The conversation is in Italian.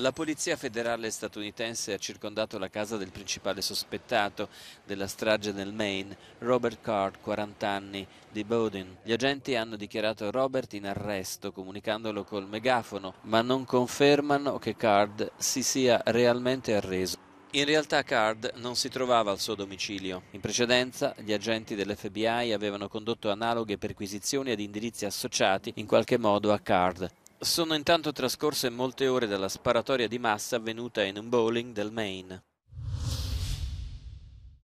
La polizia federale statunitense ha circondato la casa del principale sospettato della strage nel Maine, Robert Card, 40 anni, di Bowdoin. Gli agenti hanno dichiarato Robert in arresto, comunicandolo col megafono, ma non confermano che Card si sia realmente arreso. In realtà Card non si trovava al suo domicilio. In precedenza gli agenti dell'FBI avevano condotto analoghe perquisizioni ad indirizzi associati in qualche modo a Card, sono intanto trascorse molte ore dalla sparatoria di massa avvenuta in un bowling del Maine.